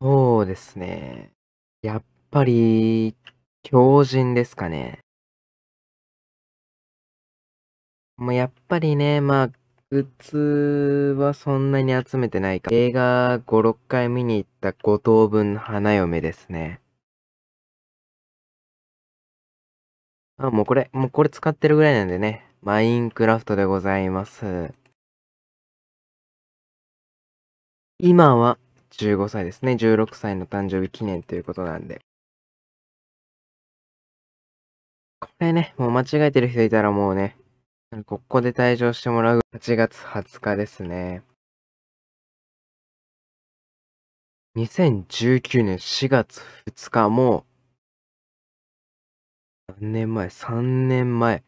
そうですね。やっぱり、強靭ですかね。もうやっぱりね、まあ、グッズはそんなに集めてないか。映画5、6回見に行った5等分の花嫁ですね。あ、もうこれ、もうこれ使ってるぐらいなんでね。マインクラフトでございます。今は15歳ですね。16歳の誕生日記念ということなんで。これね、もう間違えてる人いたらもうね、ここで退場してもらう8月20日ですね。2019年4月2日も、何年前 ?3 年前。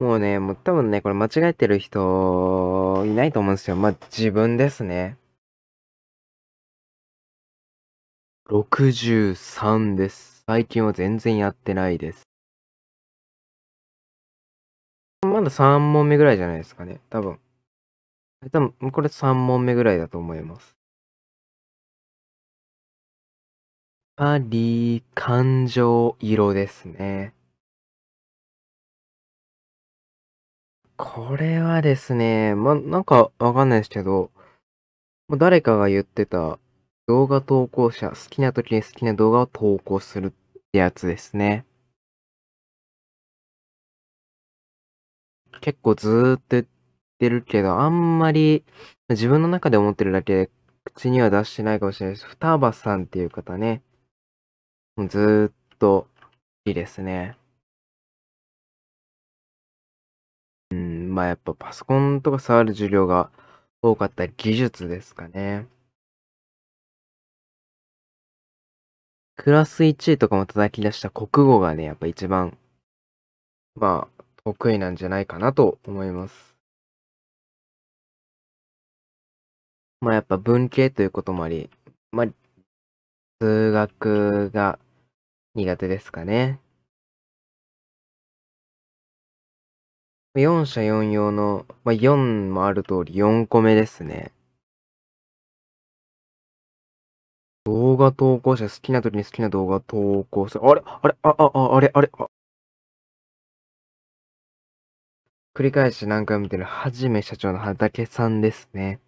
もうね、もう多分ね、これ間違えてる人いないと思うんですよ。まあ、自分ですね。63です。最近は全然やってないです。まだ3問目ぐらいじゃないですかね。多分。多分、これ3問目ぐらいだと思います。パリ、感情色ですね。これはですね、ま、なんかわかんないですけど、誰かが言ってた動画投稿者、好きな時に好きな動画を投稿するってやつですね。結構ずーっと言ってるけど、あんまり自分の中で思ってるだけで口には出してないかもしれないです。双葉さんっていう方ね。ずーっといいですね。まあやっぱパソコンとか触る授業が多かった技術ですかね。クラス1位とかも叩き出した国語がね、やっぱ一番、まあ、得意なんじゃないかなと思います。まあやっぱ文系ということもあり、まあ、数学が苦手ですかね。4社4用の、まあ、4もある通り4個目ですね。動画投稿者、好きな時に好きな動画投稿者。あれあれあ、あ、あれあれあ繰り返し何回も見てるはじめ社長の畑さんですね。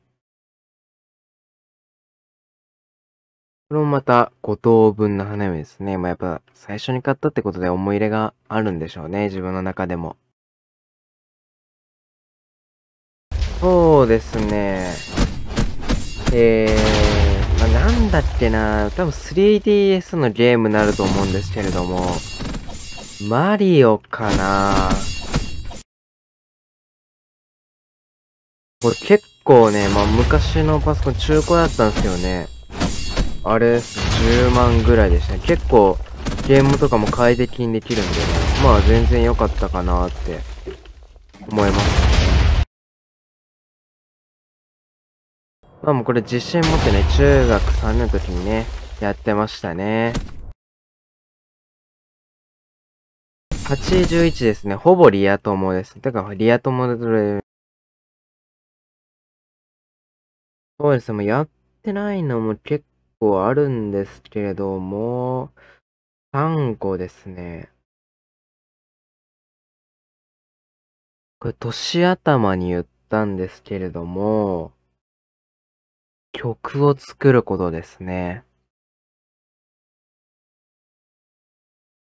これもまた5等分の花嫁ですね。まあ、やっぱ最初に買ったってことで思い入れがあるんでしょうね。自分の中でも。そうですね。えー、まあ、なんだっけな、多分 3DS のゲームになると思うんですけれども、マリオかなこれ結構ね、まあ、昔のパソコン中古だったんですよね。あれ、10万ぐらいでしたね。結構、ゲームとかも快適にできるんでね、まあ全然良かったかなって思います。まあもうこれ自信持ってね、中学3年の時にね、やってましたね。81ですね。ほぼリア友です。てか、リア友で、そうですね。もうやってないのも結構あるんですけれども、3個ですね。これ、年頭に言ったんですけれども、曲を作ることですね。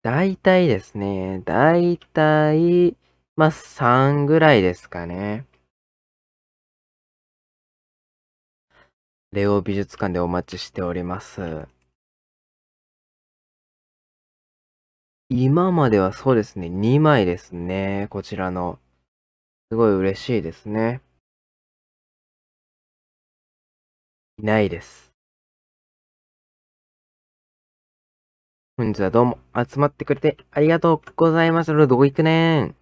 大体ですね、大体、まあ、3ぐらいですかね。レオ美術館でお待ちしております。今まではそうですね、2枚ですね。こちらの。すごい嬉しいですね。いないです。本日はどうも集まってくれてありがとうございます。た。どこ行くねん。